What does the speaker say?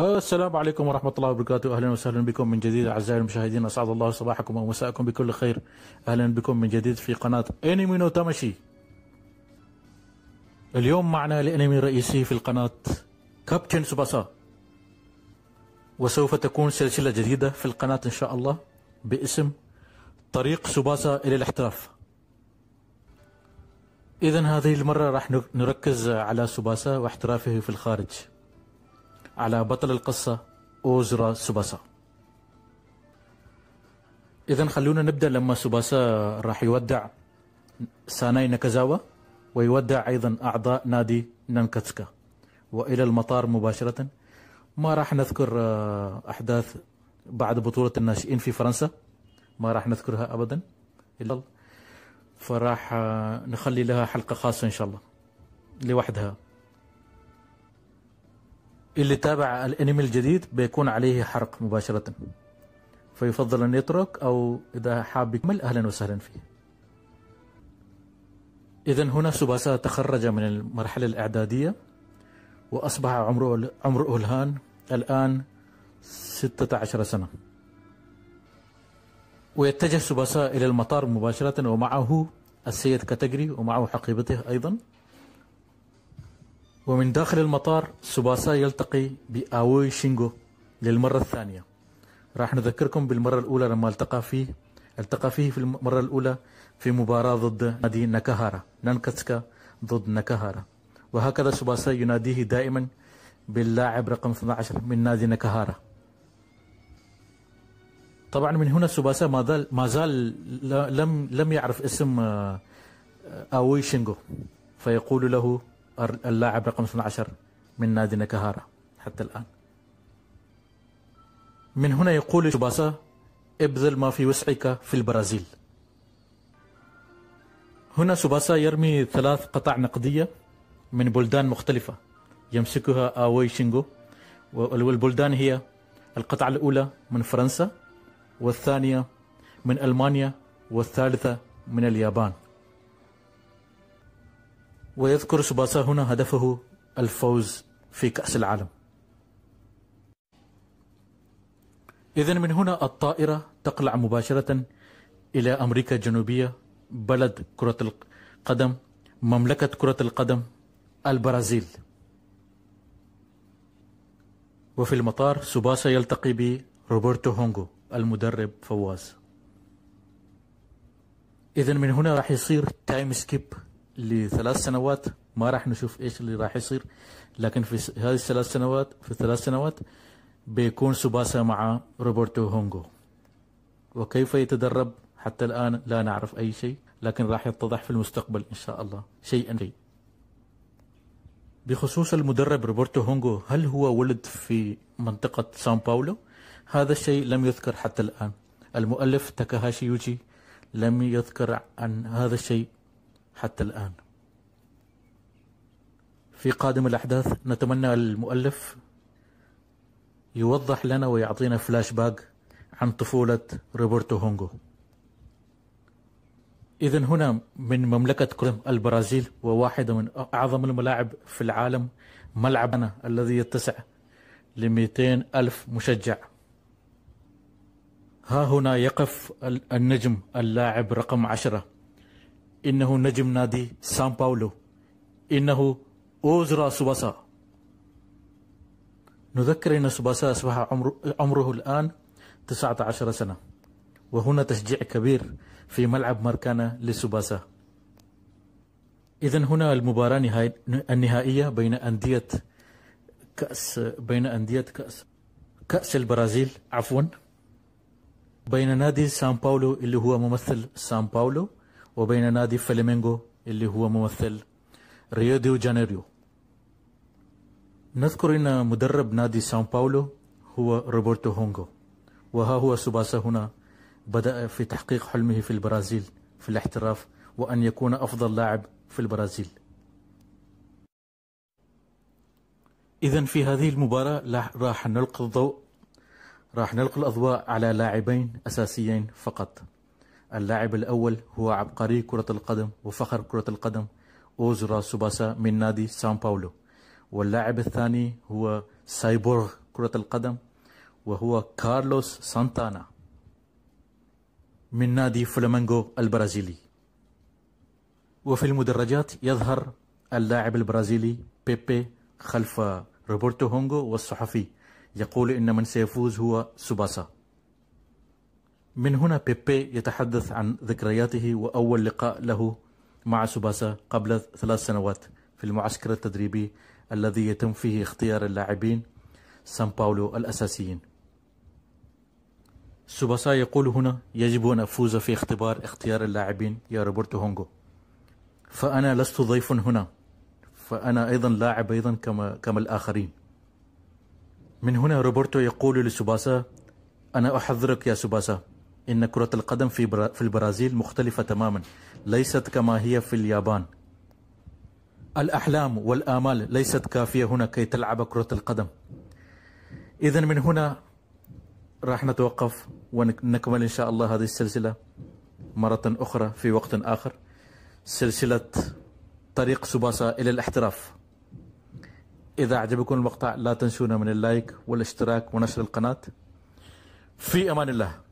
السلام عليكم ورحمة الله وبركاته أهلا وسهلا بكم من جديد أعزائي المشاهدين أسعد الله صباحكم ومساءكم بكل خير أهلا بكم من جديد في قناة أنمي نو تمشي اليوم معنا الأنمي الرئيسي في القناة كابتن سوباسا وسوف تكون سلسلة جديدة في القناة إن شاء الله باسم طريق سوباسا إلى الاحتراف إذا هذه المرة راح نركز على سوباسا واحترافه في الخارج على بطل القصة أوزرا سوباسا إذا خلونا نبدأ لما سوباسا راح يودع ساناي ناكازاوا ويودع أيضا أعضاء نادي نانكاتسكا وإلى المطار مباشرة ما راح نذكر آه، أحداث بعد بطولة الناشئين في فرنسا ما راح نذكرها أبدا إلا فراح آه، نخلي لها حلقة خاصة إن شاء الله لوحدها اللي تابع الانمي الجديد بيكون عليه حرق مباشرة فيفضل ان يترك او اذا حاب يكمل اهلا وسهلا فيه اذا هنا سوباسا تخرج من المرحلة الاعدادية واصبح عمره عمره الان الان 16 سنة ويتجه سوباسا الى المطار مباشرة ومعه السيد كاتجري ومعه حقيبته ايضا ومن داخل المطار سوباسا يلتقي بآوي شينجو للمرة الثانية راح نذكركم بالمرة الأولى لما التقى فيه التقى فيه في المرة الأولى في مباراة ضد نادي ناكاهارا نانكاتسكا ضد ناكاهارا وهكذا سوباسا يناديه دائما باللاعب رقم 12 من نادي ناكاهارا طبعا من هنا سوباسا ما زال ما زال لم لم يعرف اسم آه، آوي شينجو فيقول له اللاعب رقم 12 من نادي نكهارا حتى الآن من هنا يقول شباسا ابذل ما في وسعك في البرازيل هنا سوباسا يرمي ثلاث قطع نقدية من بلدان مختلفة يمسكها آوي شينغو والبلدان هي القطعة الأولى من فرنسا والثانية من ألمانيا والثالثة من اليابان ويذكر سوباسا هنا هدفه الفوز في كأس العالم إذا من هنا الطائرة تقلع مباشرة إلى أمريكا الجنوبية بلد كرة القدم مملكة كرة القدم البرازيل وفي المطار سوباسا يلتقي بروبرتو هونغو المدرب فواز إذا من هنا راح يصير تايم سكيب لثلاث سنوات ما راح نشوف ايش اللي راح يصير لكن في هذه الثلاث سنوات في الثلاث سنوات بيكون سوباسا مع روبرتو هونغو وكيف يتدرب حتى الآن لا نعرف أي شيء لكن راح يتضح في المستقبل إن شاء الله شيئا شيء بخصوص المدرب روبرتو هونغو هل هو ولد في منطقة سان باولو؟ هذا الشيء لم يذكر حتى الآن المؤلف تاكاهاشي يوجي لم يذكر عن هذا الشيء حتى الآن في قادم الأحداث نتمنى المؤلف يوضح لنا ويعطينا فلاش باك عن طفولة روبرتو هونغو إذا هنا من مملكة البرازيل وواحدة من أعظم الملاعب في العالم ملعبنا الذي يتسع ل 200 ألف مشجع ها هنا يقف النجم اللاعب رقم عشرة إنه نجم نادي سان باولو إنه أوزرا سباسا نذكر أن سباسا أصبح عمره, عمره الآن 19 سنة وهنا تشجيع كبير في ملعب ماركانا لسباسا إذا هنا المباراة النهائية بين أندية كأس بين أندية كأس كأس البرازيل عفوا بين نادي سان باولو اللي هو ممثل سان باولو وبين نادي فلامينغو اللي هو ممثل ريو دي جانيريو نذكر أن مدرب نادي ساو باولو هو روبرتو هونغو وها هو سوباسا هنا بدأ في تحقيق حلمه في البرازيل في الاحتراف وأن يكون أفضل لاعب في البرازيل إذا في هذه المباراة راح نلقي الضوء راح نلقي الأضواء على لاعبين أساسيين فقط اللاعب الأول هو عبقري كرة القدم وفخر كرة القدم أوزرا سوباسا من نادي سان باولو واللاعب الثاني هو سايبورغ كرة القدم وهو كارلوس سانتانا من نادي فلامينغو البرازيلي وفي المدرجات يظهر اللاعب البرازيلي بيبي خلف روبرتو هونغو والصحفي يقول إن من سيفوز هو سوباسا من هنا بيبي يتحدث عن ذكرياته وأول لقاء له مع سوباسا قبل ثلاث سنوات في المعسكر التدريبي الذي يتم فيه اختيار اللاعبين سان باولو الأساسيين سوباسا يقول هنا يجب أن أفوز في اختبار اختيار اللاعبين يا روبرتو هونغو فأنا لست ضيف هنا فأنا أيضا لاعب أيضا كما, كما الآخرين من هنا روبرتو يقول لسوباسا أنا أحذرك يا سوباسا إن كرة القدم في برا في البرازيل مختلفة تماما ليست كما هي في اليابان الأحلام والآمال ليست كافية هنا كي تلعب كرة القدم إذا من هنا راح نتوقف ونكمل إن شاء الله هذه السلسلة مرة أخرى في وقت آخر سلسلة طريق سباسا إلى الاحتراف إذا أعجبكم المقطع لا تنسونا من اللايك والاشتراك ونشر القناة في أمان الله